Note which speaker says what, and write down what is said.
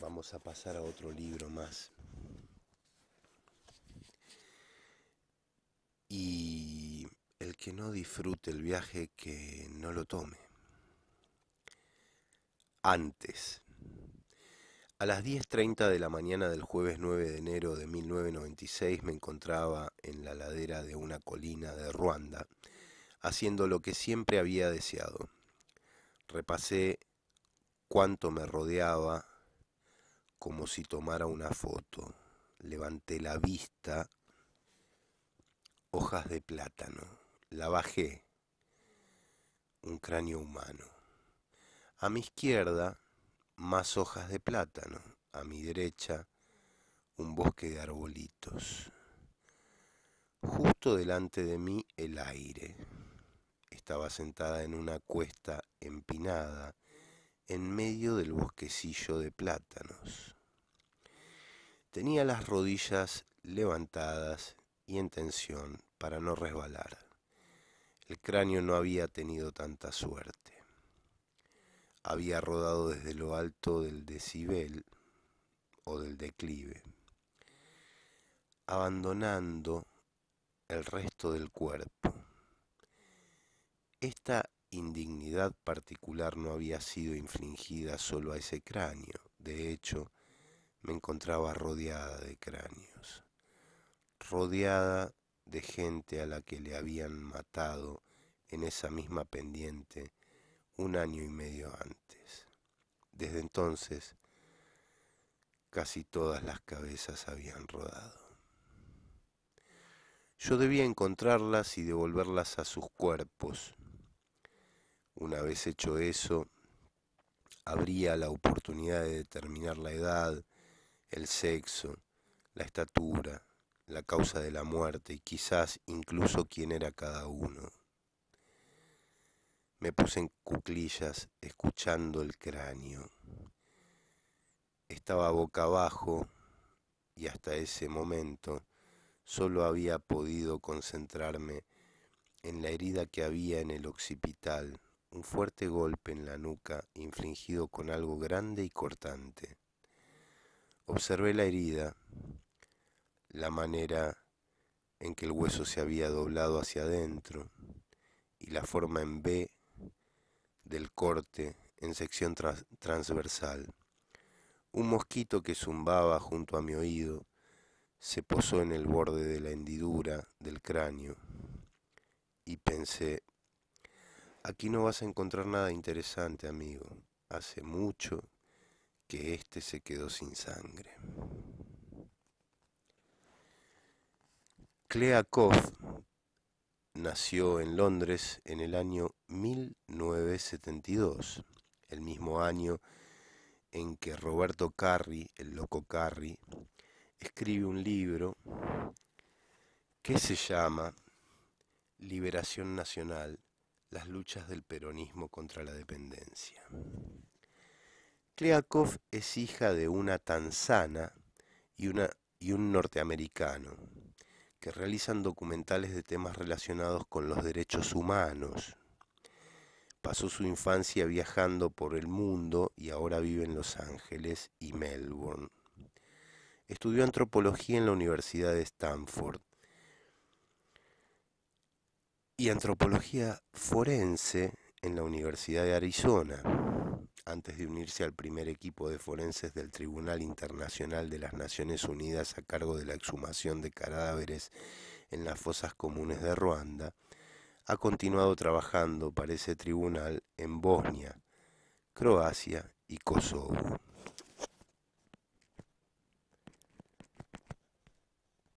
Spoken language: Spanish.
Speaker 1: Vamos a pasar a otro libro más. Y el que no disfrute el viaje, que no lo tome. Antes. A las 10.30 de la mañana del jueves 9 de enero de 1996 me encontraba en la ladera de una colina de Ruanda, haciendo lo que siempre había deseado. Repasé cuánto me rodeaba, como si tomara una foto. Levanté la vista, hojas de plátano, la bajé, un cráneo humano. A mi izquierda, más hojas de plátano, a mi derecha, un bosque de arbolitos. Justo delante de mí el aire. Estaba sentada en una cuesta empinada en medio del bosquecillo de plátanos. Tenía las rodillas levantadas y en tensión para no resbalar. El cráneo no había tenido tanta suerte. Había rodado desde lo alto del decibel o del declive, abandonando el resto del cuerpo. Esta indignidad particular no había sido infligida solo a ese cráneo. De hecho, me encontraba rodeada de cráneos, rodeada de gente a la que le habían matado en esa misma pendiente un año y medio antes. Desde entonces, casi todas las cabezas habían rodado. Yo debía encontrarlas y devolverlas a sus cuerpos, una vez hecho eso, habría la oportunidad de determinar la edad, el sexo, la estatura, la causa de la muerte y quizás incluso quién era cada uno. Me puse en cuclillas escuchando el cráneo. Estaba boca abajo y hasta ese momento solo había podido concentrarme en la herida que había en el occipital un fuerte golpe en la nuca infligido con algo grande y cortante. Observé la herida, la manera en que el hueso se había doblado hacia adentro y la forma en B del corte en sección transversal. Un mosquito que zumbaba junto a mi oído se posó en el borde de la hendidura del cráneo y pensé Aquí no vas a encontrar nada interesante, amigo. Hace mucho que este se quedó sin sangre. Clea nació en Londres en el año 1972, el mismo año en que Roberto Carri, el loco Carri, escribe un libro que se llama Liberación Nacional las luchas del peronismo contra la dependencia. Kleakov es hija de una tanzana y, y un norteamericano que realizan documentales de temas relacionados con los derechos humanos. Pasó su infancia viajando por el mundo y ahora vive en Los Ángeles y Melbourne. Estudió antropología en la Universidad de Stanford y antropología forense en la Universidad de Arizona, antes de unirse al primer equipo de forenses del Tribunal Internacional de las Naciones Unidas a cargo de la exhumación de cadáveres en las fosas comunes de Ruanda, ha continuado trabajando para ese tribunal en Bosnia, Croacia y Kosovo.